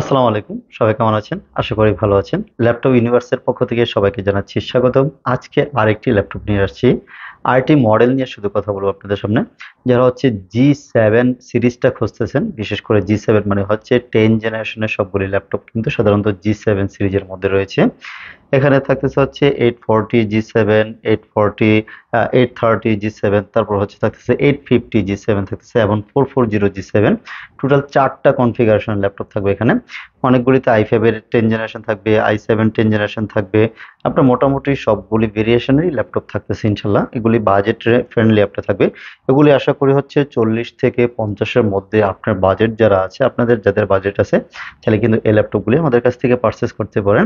আসসালামু আলাইকুম সবাই কেমন আছেন আশা করি ভালো আছেন ল্যাপটপ ইউনিভার্সের পক্ষ থেকে সবাইকে জানাচ্ছি স্বাগতম আজকে আরেকটি ল্যাপটপ নিয়ে আসছি আরেকটি মডেল নিয়ে শুধু কথা বলবো আপনাদের সামনে যারা হচ্ছে জি সেভেন সিরিজটা খুঁজতেছেন বিশেষ করে জি সেভেন মানে হচ্ছে টেন জেনারেশনের সবগুলি ল্যাপটপ কিন্তু সাধারণত জি সেভেন সিরিজের মধ্যে রয়েছে এখানে থাকতেছে হচ্ছে eight forty G seven eight forty eight thirty G seven তারপর হচ্ছে থাকতেছে এইট ফিফটি জি সেভেন থাকতেছে এবং four four zero G seven total চারটা কনফিগারেশন ল্যাপটপ থাকবে এখানে অনেকগুলিতে আই ফাইভের টেন জেনারেশন থাকবে আই সেভেন টেন জেনারেশন থাকবে আপনার মোটামুটি সবগুলি ভেরিয়েশনেরই ল্যাপটপ থাকতেছে ইনশাল্লাহ এগুলি বাজেট ফ্রেন্ডলি অ্যাপটা থাকবে এগুলি আশা করি হচ্ছে চল্লিশ থেকে পঞ্চাশের মধ্যে আপনার বাজেট যারা আছে আপনাদের যাদের বাজেট আছে তাহলে কিন্তু এই ল্যাপটপগুলি আমাদের কাছ থেকে পারচেস করতে পারেন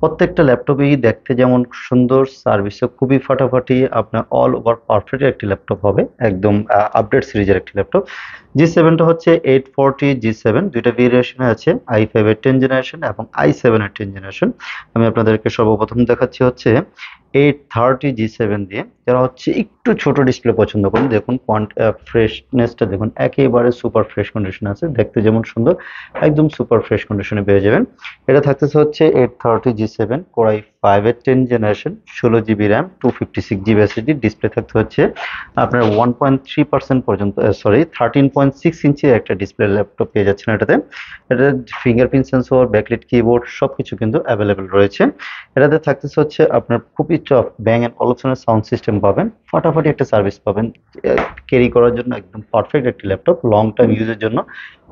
প্রত্যেকটা ল্যাপটপ ল্যাপটপে দেখতে যেমন সুন্দর সার্ভিসও খুবই ফাটাফাটি আপনার অল ওভার পারফেক্ট একটি ল্যাপটপ হবে একদম আপডেট সিরিজের একটি ল্যাপটপ জি সেভেনটা হচ্ছে এইট ফোরটি জি সেভেন দুইটা ভেরিয়েশনে আছে আই ফাইভের টেন জেনারেশন এবং আই সেভেনের টেন জেনারেশন আমি আপনাদেরকে সর্বপ্রথম দেখাচ্ছি হচ্ছে এইট থার্টি জি সেভেন দিয়ে যারা হচ্ছে একটু ছোট ডিসপ্লে পছন্দ করেন দেখুন কোয়ান্ট ফ্রেশনেসটা দেখুন একেবারে সুপার ফ্রেশ কন্ডিশন আছে দেখতে যেমন সুন্দর একদম সুপার ফ্রেশ কন্ডিশনে পেয়ে যাবেন এটা থাকতেছে হচ্ছে eight thirty G seven core I ফাইভের এর টেন জেনারেশন ষোলো GB RAM two fifty six display থাকতে হচ্ছে আপনার ওয়ান পয়েন্ট থ্রি পার্সেন্ট পর্যন্ত সরি থার্টিন পয়েন্ট সিক্স একটা ডিসপ্লে ল্যাপটপ পেয়ে যাচ্ছেন এটাতে এটা ফিঙ্গারপ্রিন্ট সেন্সর ব্যাকলিট কিবোর্ড সব কিছু কিন্তু অ্যাভেলেবেল রয়েছে এটাতে থাকতেছে হচ্ছে আপনার খুবই টপ ব্যাং অ্যান্ড অলপসনের সাউন্ড সিস্টেম পাবেন ফটাফটি একটা সার্ভিস পাবেন ক্যারি করার জন্য একদম পারফেক্ট একটি ল্যাপটপ লং টাইম ইউজের জন্য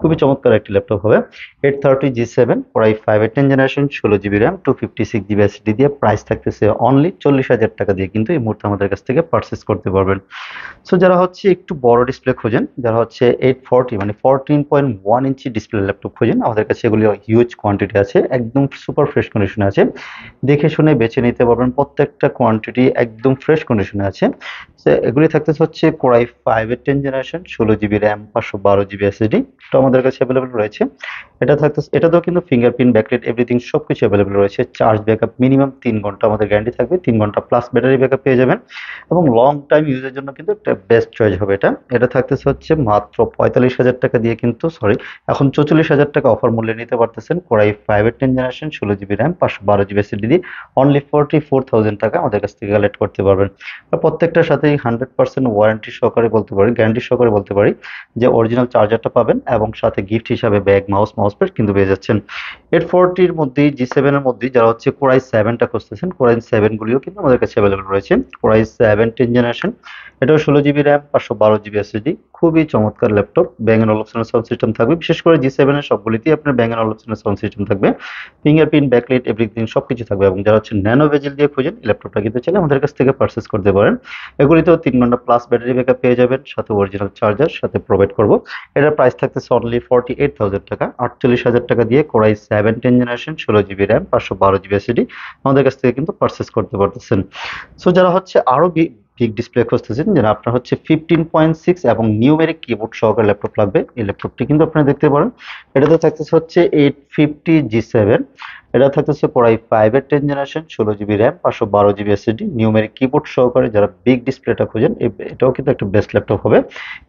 খুবই চমৎকার একটি ল্যাপটপ হবে এইট থার্টি জি সেভেন প্রায় ফাইভ এর টেন জেনারেশন ষোলো GB RAM two fifty six GB SD দিয়ে প্রাইস থাকতেছে অনলি চল্লিশ হাজার টাকা দিয়ে কিন্তু এই মুহূর্তে আমাদের কাছ থেকে পারচেস করতে পারবেন সো যারা হচ্ছে একটু বড় ডিসপ্লে খোঁজেন যারা হচ্ছে এইট ফর্টি মানে fourteen point one inch display laptop খোঁজেন আমাদের কাছে এগুলি হিউজ কোয়ান্টিটি আছে একদম সুপার ফ্রেশ কন্ডিশনে আছে দেখে শুনে বেছে নিতে পারবেন প্রত্যেকটা কোয়ান্টিটি একদম ফ্রেশ কন্ডিশনে আছে এগুলি থাকতেছে হচ্ছে কোরাই ফাইভের টেন জেনারেশন ষোলো জিবি র্যাম পাঁচশো বারো জিবি এসএসডি তো আমাদের কাছে অ্যাভেলেবেল রয়েছে এটা থাকতেছে এটাতেও কিন্তু ফিঙ্গারপ্রিন্ট ব্যাকলেট এভরিথিং সব কিছু অ্যাভেলেবেল রয়েছে চার্জ ব্যাকআপ মিনিমাম তিন ঘন্টা আমাদের গ্যারান্টি থাকবে তিন ঘন্টা প্লাস ব্যাটারি ব্যাকআপ পেয়ে যাবেন এবং লং টাইম ইউজের জন্য কিন্তু একটা বেস্ট চয়েস হবে এটা এটা থাকতেছে হচ্ছে মাত্র পঁয়তাল্লিশ হাজার টাকা দিয়ে কিন্তু সরি এখন চৌচল্লিশ হাজার টাকা অফার মূল্যে নিতে পারতেছেন ফাইভ এর টেন জেনারেশন ষোলো জিবি র্যাম পাঁচশো বারো জিবি সিডি দিয়ে অনলি ফোরটি ফোর থাউজেন্ড টাকা আমাদের কাছ থেকে কালেক্ট করতে পারবেন প্রত্যেকটার সাথেই হান্ড্রেড পার্সেন্ট ওয়ারেন্টি সহকারে বলতে পারি গ্যারান্টি সহকারে বলতে পারি যে অরিজিনাল চার্জারটা পাবেন এবং সাথে গিফট হিসাবে ব্যাগ মাউস মাউস মসপেট কিন্তু পেয়ে যাচ্ছেন এইট ফোরটির মধ্যে জি সেভেনের মধ্যে যারা হচ্ছে কোরাই সেভেনটা খুঁজতেছেন কোরাই সেভেনগুলিও কিন্তু আমাদের কাছে অ্যাভেলেবেল রয়েছে কোরাই সেভেন টেন জেনারেশন এটাও ষোলো জিবি র্যাম পাঁচশো বারো জিবি এসএসডি খুবই চমৎকার ল্যাপটপ ব্যাঙ্গ অল অপশনের সাউন্ড সিস্টেম থাকবে বিশেষ করে জি সেভেনের সবগুলিতেই আপনার ব্যাঙ্গ অল অপশনের সাউন্ড সিস্টেম থাকবে ফিঙ্গার প্রিন্ট ব্যাকলাইট এভরিথিং সব কিছু থাকবে এবং যারা হচ্ছে ন্যানো ভেজেল দিয়ে খুঁজেন এই ল্যাপটপটা কিন্তু চাইলে আমাদের কাছ থেকে পারচেস করতে পারেন এগুলিতেও তিন ঘন্টা প্লাস ব্যাটারি ব্যাকআপ পেয়ে যাবেন সাথে অরিজিনাল চার্জার সাথে প্রোভাইড করবো এটার প্রাইস থাকতেছে অনলি ফর্টি এইট থাউজেন্ড টাকা আট আটচল্লিশ হাজার টাকা দিয়ে কোরাই সেভেন টেন জেনারেশন ষোলো জিবি র্যাম পাঁচশো বারো জিবি এসিডি আমাদের কাছ থেকে কিন্তু পারচেস করতে পারতেছেন সো যারা হচ্ছে আরও বিগ ডিসপ্লে খুঁজতেছেন যারা আপনার হচ্ছে ফিফটিন পয়েন্ট সিক্স এবং নিউমেরিক কিবোর্ড সহকারে ল্যাপটপ লাগবে এই ল্যাপটপটি কিন্তু আপনারা দেখতে পারেন এটাতে থাকতেছে হচ্ছে এইট ফিফটি জি সেভেন এটা থাকতেছে পড়াই ফাইভের টেন জেনারেশন ষোলো জিবি র্যাম পাঁচশো বারো জিবি এসএসডি নিউমেরিক কিবোর্ড সহকারে যারা বিগ ডিসপ্লেটা খুঁজেন এটাও কিন্তু একটা বেস্ট ল্যাপটপ হবে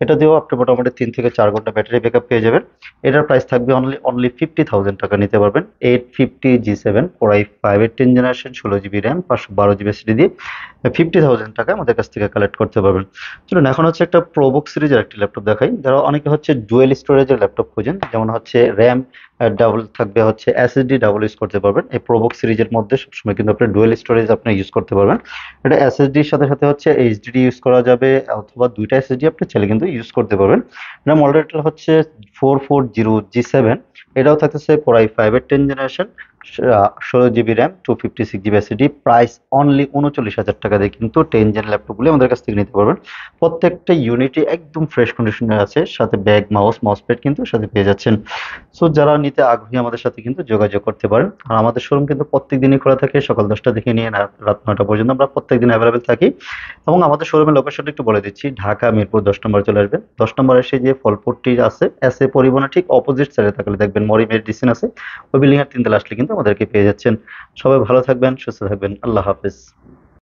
এটা দিয়েও আপনি মোটামুটি তিন থেকে চার ঘন্টা ব্যাটারি আপ পেয়ে যাবেন এটার প্রাইস থাকবে অনলি অনলি ফিফটি থাউজেন্ড টাকা নিতে পারবেন এইট ফিফটি জি সেভেন পড়াই ফাইভের টেন জেনারেশন ষোলো জিবি র্যাম পাঁচশো বারো জিবি এসএসডি দিয়ে ফিফটি থাউজেন্ড টাকা আমাদের কাছ থেকে কালেক্ট করতে পারবেন চলুন এখন হচ্ছে একটা প্রোবুক সিরিজের একটি ল্যাপটপ দেখাই যারা অনেকে হচ্ছে ডুয়েল স্টোরেজের ল্যাপটপ খুঁজেন যেমন হচ্ছে র্যাম ডাবল থাকবে হচ্ছে এসএসডি ডাবল ইউজ করতে পারবেন এই প্রোবক সিরিজের মধ্যে সবসময় কিন্তু আপনি ডুয়েল স্টোরেজ আপনি ইউজ করতে পারবেন এটা এসএসডির সাথে সাথে হচ্ছে এইচডিডি ইউজ করা যাবে অথবা দুইটা এসএসডি আপনি চাইলে কিন্তু ইউজ করতে পারবেন এটা মডেলটা হচ্ছে four four zero G seven এটাও থাকতেছে কোরাই ফাইভের টেন জেনারেশন ষোলো GB RAM two fifty six GB SSD price only উনচল্লিশ হাজার টাকা দিয়ে কিন্তু টেন জেন ল্যাপটপগুলি আমাদের কাছ থেকে নিতে পারবেন প্রত্যেকটা ইউনিটই একদম ফ্রেশ কন্ডিশনে আছে সাথে ব্যাগ মাউস মাউসপ্যাড কিন্তু সাথে পেয়ে যাচ্ছেন সো যারা নিতে আগ্রহী আমাদের সাথে কিন্তু যোগাযোগ করতে পারেন আর আমাদের শোরুম কিন্তু প্রত্যেক দিনই খোলা থাকে সকাল দশটা থেকে নিয়ে রাত নটা পর্যন্ত আমরা প্রত্যেক দিন অ্যাভেলেবেল থাকি এবং আমাদের শোরুমের লোকেশনটা একটু বলে দিচ্ছি ঢাকা মিরপুর দশ নম্বরে চলে আসবেন দশ নম্বর এসে যে ফলপুরটি আছে এসে পরিবহনে ঠিক অপোজিট সাইডে থাকলে দেখবেন মরি মেডিসিন আছে ওই বিল্ডিং এর তিনতলা আসলে কিন্তু আমাদেরকে পেয়ে যাচ্ছেন সবাই ভালো থাকবেন সুস্থ থাকবেন আল্লাহ হাফিজ